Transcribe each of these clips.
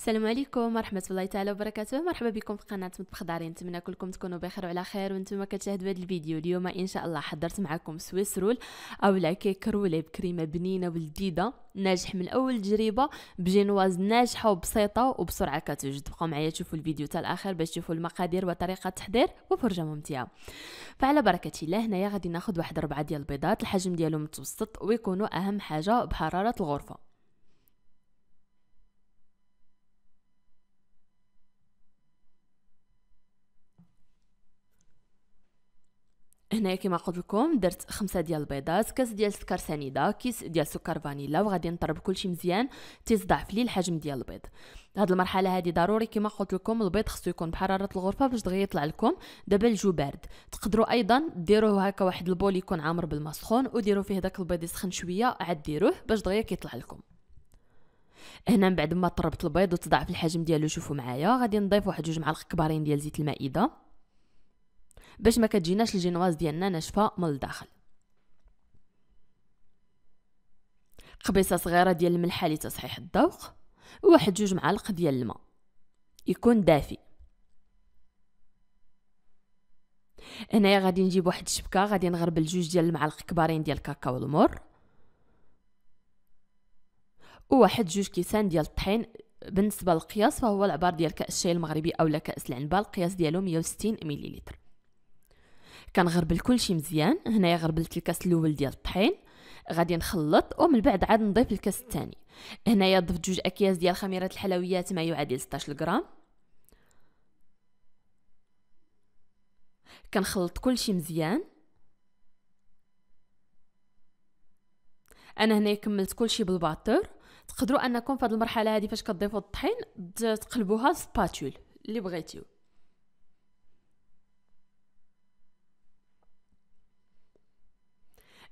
السلام عليكم ورحمه الله تعالى وبركاته مرحبا بكم في قناه مطبخ داري نتمنى كلكم تكونوا بخير وعلى خير وانتم كتشاهدوا هذا الفيديو اليوم ان شاء الله حضرت معكم سويس رول اولا كيك رولي بكريمه بنينه ولذيذه ناجح من اول تجربه بجينواز ناجحه وبسيطه وبسرعه كتوجد بقاو معايا تشوفوا الفيديو تاع الاخر باش تشوفوا المقادير وطريقه التحضير وفرجه ممتعه فعلى بركه الله هنايا غادي ناخذ واحد ربعه ديال البيضات الحجم ديالهم متوسط ويكونوا اهم حاجه بحراره الغرفه هنايا كما قلت لكم درت خمسة ديال البيضات كاس ديال السكر سنيده كيس ديال سكر فانيلا وغادي نضرب كلشي مزيان تيضاعف لي الحجم ديال البيض هاد المرحله هادي ضروري كما قلت لكم البيض خصو يكون بحراره الغرفه باش دغيا يطلع لكم دابا الجو بارد تقدروا ايضا ديروه هكا واحد البول يكون عامر بالما سخون وديروا فيه داك البيض يسخن شويه عاد ديروه باش دغيا كيطلع لكم هنا من بعد ما طربت البيض وتضاعف الحجم ديالو شوفوا معايا غادي نضيف واحد جوج معالق كبارين ديال زيت المائده باش ما كتجيناش الجينواز ديالنا ناشفه من الداخل قبيصه صغيره ديال الملحه لتصحيح الذوق وواحد جوج معالق ديال الماء يكون دافي هنايا غادي نجيب واحد الشبكه غادي نغربل جوج ديال المعالق كبارين ديال الكاكاو المر وواحد جوج كيسان ديال الطحين بالنسبه للقياس فهو العبار ديال كاس الشاي المغربي اولا كاس العنبه القياس ديالو 160 مليلتر كنغربل كلشي مزيان هنايا غربلت الكاس الاول ديال الطحين غادي نخلط ومن بعد عاد نضيف الكاس الثاني هنايا ضفت جوج اكياس ديال خميره الحلويات ما يعادل 16 غرام كنخلط كلشي مزيان انا هنا كملت كلشي بالباطور تقدروا انكم في هذه المرحله هذه فاش كتضيفوا الطحين تقلبوها سباتول اللي بغيتيو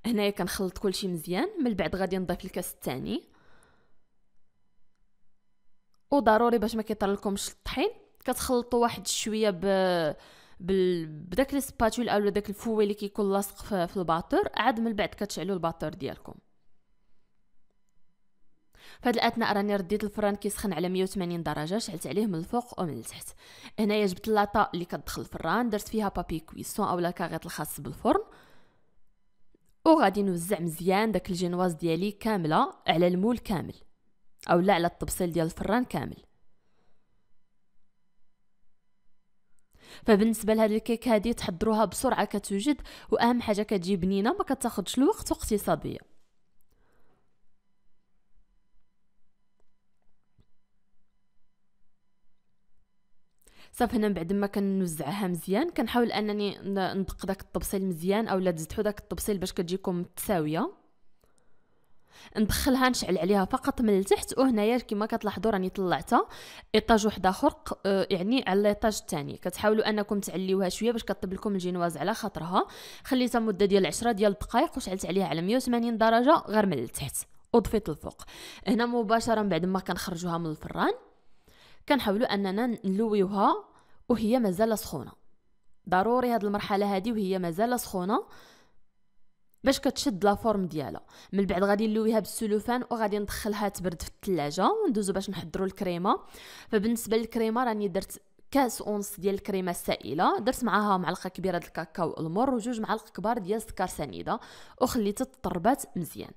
هنايا كنخلط كلشي مزيان من بعد غادي نضيف الكاس الثاني وضروري باش ما كيطر لكمش الطحين كتخلطوا واحد شويه ب بال... بداك السباتول اولا داك الفوي اللي كيكون لاصق في الباطور عاد من بعد كتشعلوا الباطور ديالكم فهاد الاثناء راني رديت الفران كيسخن على 180 درجه شعلت عليه من الفوق ومن التحت هنايا جبت لاطا اللي كتدخل الفران درت فيها بابي كويسون اولا كاغيط الخاص بالفرن وغادي نوزع مزيان داك الجينواز ديالي كامله على المول كامل اولا على الطبسيل ديال الفران كامل فبالنسبه لهاد الكيك هادي تحضروها بسرعه كتوجد واهم حاجه كتجي بنينه ما كتاخذش الوقت واقتصاديه صافي هنا من بعد ما كنوزعها مزيان كنحاول انني ندق داك الطبسيل مزيان اولا تزدحو داك الطبسيل باش كتجيكم متساويه ندخلها نشعل عليها فقط من التحت وهنايا كما كتلاحظوا راني طلعتها ايطاج واحد اخر آه، يعني على الايطاج الثاني كتحاولوا انكم تعليوها شويه باش كطيب لكم الجينواز على خاطرها خليتها مده ديال 10 ديال الدقائق وشعلت عليها على 180 درجه غير من التحت وضفيت الفوق هنا مباشره من بعد ما كنخرجوها من الفران كنحاولوا اننا نلويوها وهي مازال سخونه ضروري هاد المرحله هادي وهي مازال سخونه باش كتشد لا فورم ديالها من بعد غادي نلويها بالسلوفان وغادي ندخلها تبرد في الثلاجه وندوزو باش نحضروا الكريمه فبالنسبه للكريمه راني درت كاس اونص ديال الكريمه السائله درت معاها معلقه كبيره ديال الكاكاو المر وجوج معالق كبار ديال السكر سنيده وخليتها تطربات مزيان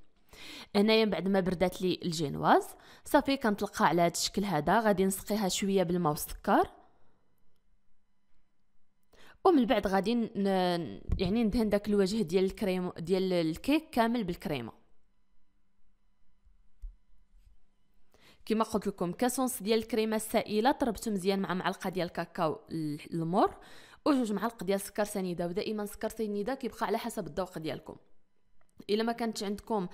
هنايا من بعد ما بردات لي الجينواز صافي كنطلقها على هذا الشكل هذا غادي نسقيها شويه بالماء والسكر ومن بعد غادي يعني ندهن داك الوجه ديال الكريم ديال الكيك كامل بالكريمه كما قلت لكم كاسونس ديال الكريمه السائله طربته مزيان مع معلقه ديال الكاكاو المر وجوج معالق ديال السكر سنيده ودائما السكر سنيده كيبقى على حسب الذوق ديالكم الا ما كانت عندكم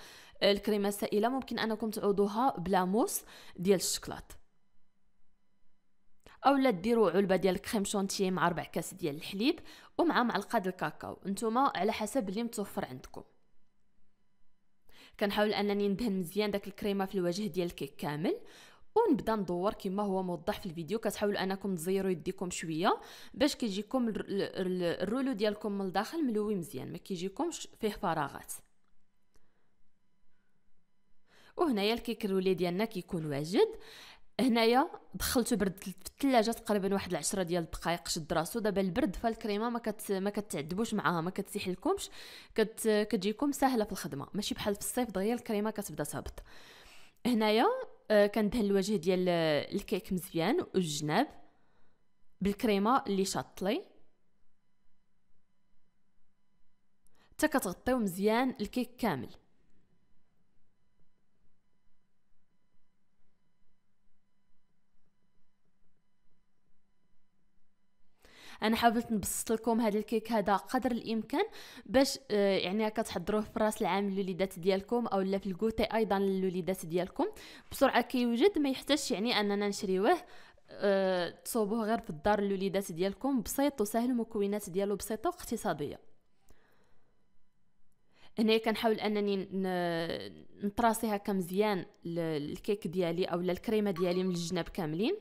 الكريمه السائله ممكن انكم تعوضوها بلا موس ديال الشكلاط اولا ديروا علبه ديال الكريم شونتيي مع ربع كاس ديال الحليب ومع معلقه ديال الكاكاو نتوما على حسب اللي متوفر عندكم كنحاول انني ندهن مزيان داك الكريمه في الوجه ديال الكيك كامل ونبدا ندور كما هو موضح في الفيديو كتحاولوا انكم تزيروا يديكم شويه باش كيجيكم الرولو ديالكم من الداخل ملوي مزيان ما كيجيكمش فيه فراغات وهنايا الكيك الرولي ديالنا كيكون واجد هنايا دخلته برد في الثلاجه تقريبا واحد العشرة ديال الدقائق شد راسو دابا البرد فالكريمه ما كت ما كتعذبوش معاها ما لكمش كت كتجيكم ساهله في الخدمه ماشي بحال في الصيف دغيا الكريمه كتبدا تهبط هنايا آه، كندهن الوجه ديال الكيك مزيان والجناب بالكريمه اللي شاطلي حتى كتغطيو مزيان الكيك كامل انا حاولت نبسط لكم هذا الكيك هذا قدر الامكان باش آه، يعني كتحضروه في راس العام للوليدات ديالكم او لا في الكوتي ايضا للوليدات ديالكم بسرعه كيوجد ما يحتاجش يعني اننا نشريوه آه، تصوبوه غير في الدار للوليدات ديالكم بسيط وسهل المكونات ديالو بسيطه واقتصاديه هنا كنحاول انني نطراسي هكا مزيان الكيك ديالي اولا الكريمه ديالي من الجناب كاملين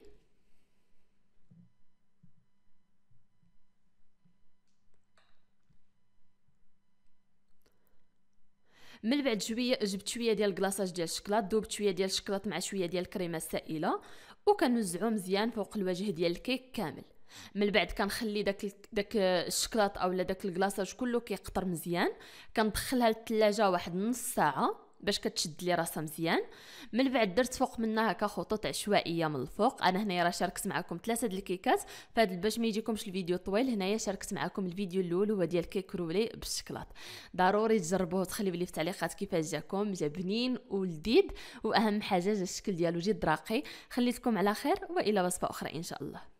من بعد شويه جبت شويه ديال الكلاصاج ديال الشكلاط ذوبت شويه ديال الشكلاط مع شويه ديال الكريمه السائله وكنوزعو مزيان فوق الوجه ديال الكيك كامل من بعد كنخلي داك داك الشكلاط اولا داك الكلاصاج كله كيقطر مزيان كندخلها للثلاجه واحد نص ساعه باش كتشد لي راسها مزيان من بعد درت فوق منها هكا خطوط عشوائيه من الفوق انا هنايا راه شاركت معكم ثلاثه ديال الكيكات فهاد باش ما يجيكمش الفيديو طويل هنايا شاركت معكم الفيديو الاول هو ديال كيك رولي بالشكلاط ضروري تجربوه تخليو لي في التعليقات كيفاش جاكم جا بنين ولذيذ واهم حاجه جا الشكل ديالو جد راقي خليتكم على خير والى وصفه اخرى ان شاء الله